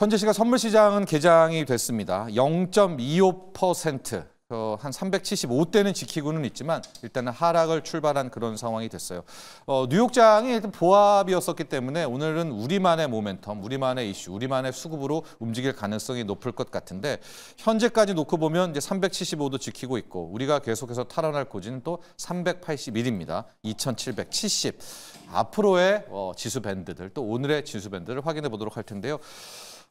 현재 시가 선물 시장은 개장이 됐습니다. 0.25%. 어, 한 375대는 지키고는 있지만 일단은 하락을 출발한 그런 상황이 됐어요. 어, 뉴욕장이 일단 보합이었었기 때문에 오늘은 우리만의 모멘텀, 우리만의 이슈, 우리만의 수급으로 움직일 가능성이 높을 것 같은데 현재까지 놓고 보면 이제 375도 지키고 있고 우리가 계속해서 탈환할 고지는 또 381입니다. 2770. 앞으로의 어, 지수 밴드들 또 오늘의 지수 밴드를 확인해 보도록 할 텐데요.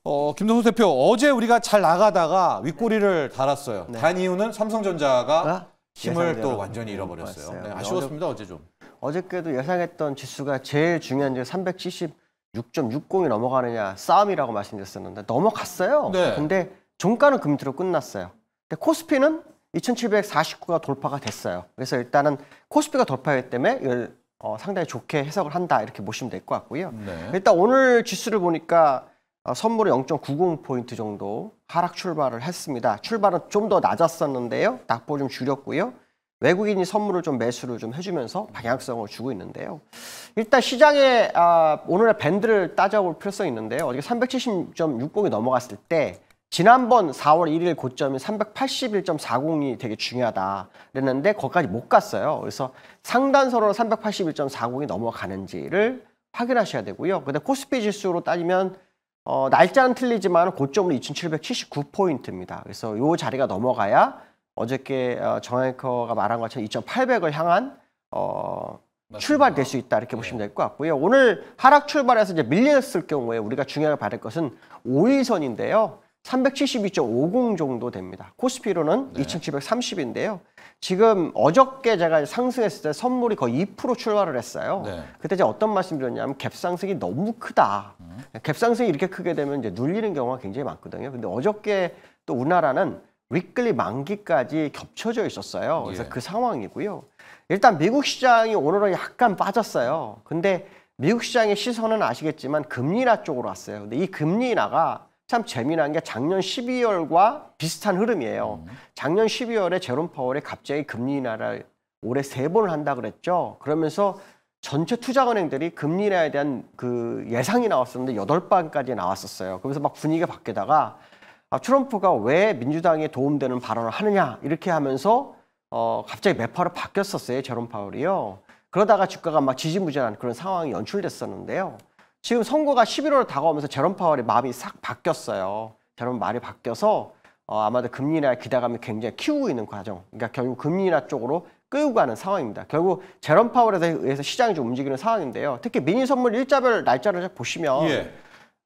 어, 김동수 대표 어제 우리가 잘 나가다가 윗꼬리를 네. 달았어요. 네. 단 이유는 삼성전자가 힘을 또 완전히 잃어버렸어요. 네, 아쉬웠습니다 어제 좀. 어저께도 예상했던 지수가 제일 중요한 게 376.60이 넘어가느냐 싸움이라고 말씀드렸었는데 넘어갔어요. 네. 근데 종가는 금트로 끝났어요. 근데 코스피는 2749가 돌파가 됐어요. 그래서 일단은 코스피가 돌파했기 때문에 이걸 어, 상당히 좋게 해석을 한다 이렇게 보시면 될 것 같고요. 네. 일단 오늘 지수를 보니까 어, 선물 0.90포인트 정도 하락 출발을 했습니다. 출발은 좀 더 낮았었는데요. 낙폭 좀 줄였고요. 외국인이 선물을 좀 매수를 좀 해주면서 방향성을 주고 있는데요. 일단 시장에 아, 오늘의 밴드를 따져볼 필요성이 있는데요. 어제 370.60이 넘어갔을 때 지난번 4월 1일 고점이 381.40이 되게 중요하다 그랬는데 거기까지 못 갔어요. 그래서 상단선으로 381.40이 넘어가는지를 확인하셔야 되고요. 근데 코스피 지수로 따지면 어, 날짜는 틀리지만 고점은 2779포인트입니다. 그래서 이 자리가 넘어가야 어저께 어, 정앵커가 말한 것처럼 2800을 향한 어, 출발될 수 있다 이렇게 보시면 예. 될것 같고요. 오늘 하락 출발해서 이제 밀렸을 경우에 우리가 중요하게 봐야 것은 5일선인데요. 372.50 정도 됩니다. 코스피로는 네. 2730인데요. 지금 어저께 제가 상승했을 때 선물이 거의 2% 출발을 했어요. 네. 그때 제가 어떤 말씀 드렸냐면 갭 상승이 너무 크다. 갭상승이 이렇게 크게 되면 이제 눌리는 경우가 굉장히 많거든요. 근데 어저께 또 우리나라는 위클리 만기까지 겹쳐져 있었어요. 그래서 예. 그 상황이고요. 일단 미국 시장이 오늘은 약간 빠졌어요. 근데 미국 시장의 시선은 아시겠지만 금리나 쪽으로 왔어요. 근데 이 금리나가 참 재미난 게 작년 12월과 비슷한 흐름이에요. 음. 작년 12월에 제롬 파월이 갑자기 금리 인하를 올해 세 번을 한다 그랬죠. 그러면서 전체 투자은행들이 금리에 대한 그 예상이 나왔었는데 여덟 방까지 나왔었어요. 그래서 막 분위기가 바뀌다가 아, 트럼프가 왜 민주당에 도움되는 발언을 하느냐 이렇게 하면서 어, 갑자기 매파로 바뀌었었어요. 제롬 파울이요. 그러다가 주가가 막 지지부진한 그런 상황이 연출됐었는데요. 지금 선거가 11월 다가오면서 제롬 파월이 마음이 싹 바뀌었어요. 제롬 말이 바뀌어서 어, 아마도 금리 나하 기대감이 굉장히 키우고 있는 과정. 그러니까 결국 금리 나 쪽으로 끌고 가는 상황입니다. 결국 제롬 파월에 의해서 시장이 좀 움직이는 상황인데요. 특히 미니 선물 일자별 날짜를 보시면 예.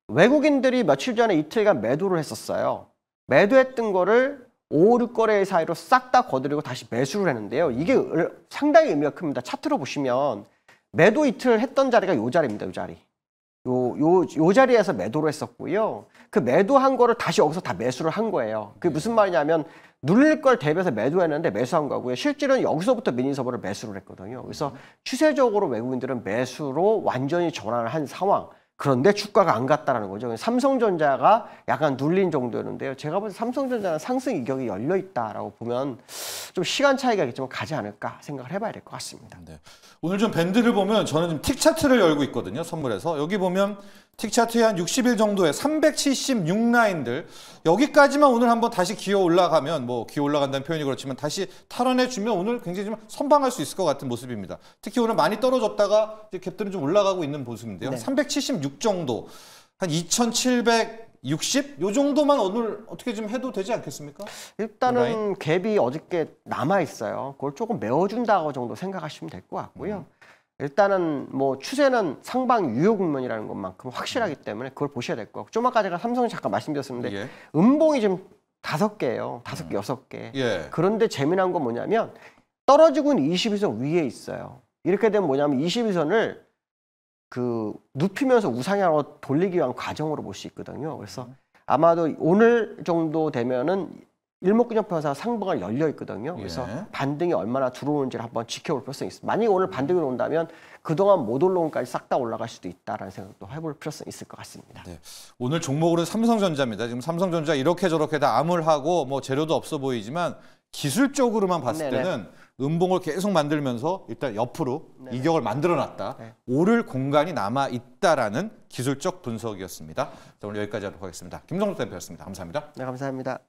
외국인들이 며칠 전에 이틀간 매도를 했었어요. 매도했던 거를 5, 6거래 사이로 싹 다 거두려고 다시 매수를 했는데요. 이게 상당히 의미가 큽니다. 차트로 보시면 매도 이틀 했던 자리가 이 자리입니다. 이 자리. 요, 요, 요 자리에서 매도를 했었고요. 그 매도한 거를 다시 여기서 다 매수를 한 거예요. 그게 무슨 말이냐면 눌릴 걸 대비해서 매도했는데 매수한 거고요. 실제로는 여기서부터 미니서버를 매수를 했거든요. 그래서 추세적으로 외국인들은 매수로 완전히 전환을 한 상황. 그런데 주가가 안 갔다라는 거죠. 삼성전자가 약간 눌린 정도였는데요. 제가 볼때 삼성전자는 상승 이격이 열려 있다라고 보면 좀 시간 차이가 있겠지만 가지 않을까 생각을 해봐야 될 것 같습니다. 네. 오늘 좀 밴드를 보면 저는 지금 틱 차트를 열고 있거든요. 선물에서 여기 보면 틱차트의 한 60일 정도에 376라인들 여기까지만 오늘 한번 다시 기어 올라가면 뭐 기어 올라간다는 표현이 그렇지만 다시 탈환해 주면 오늘 굉장히 좀 선방할 수 있을 것 같은 모습입니다. 특히 오늘 많이 떨어졌다가 이제 갭들은 좀 올라가고 있는 모습인데요. 네. 376 정도 한 2,700 60? 요 정도만 오늘 어떻게 좀 해도 되지 않겠습니까? 일단은 갭이 어저께 남아 있어요. 그걸 조금 메워준다고 정도 생각하시면 될 것 같고요. 음. 일단은 뭐 추세는 상방 유효 국면이라는 것만큼 확실하기 음. 때문에 그걸 보셔야 될 거고 좀 아까 제가 삼성 잠깐 말씀드렸었는데 예. 음봉이 지금 다섯 개예요 다섯 개 음. 여섯 개 예. 그런데 재미난 건 뭐냐면 떨어지고 있는 22선 위에 있어요 이렇게 되면 뭐냐면 22선을 그 눕히면서 우상향으로 돌리기 위한 과정으로 볼 수 있거든요 그래서 음. 아마도 오늘 정도 되면은 일목균형평사 상부가 열려 있거든요. 예. 그래서 예. 반등이 얼마나 들어오는지를 한번 지켜볼 필요성이 있습니다. 만약에 오늘 반등이 온다면 그동안 못 올라온 까지 싹 다 올라갈 수도 있다라는 생각도 해볼 필요성이 있을 것 같습니다. 네. 오늘 종목으로 는 삼성전자입니다. 지금 삼성전자 이렇게 저렇게 다 암울하고 뭐 재료도 없어 보이지만 기술적으로만 봤을 네네. 때는 음봉을 계속 만들면서 일단 옆으로 네네. 이격을 만들어놨다. 네. 오를 공간이 남아 있다라는 기술적 분석이었습니다. 자, 오늘 여기까지 하도록 하겠습니다. 김성록 대표였습니다. 감사합니다. 네, 감사합니다.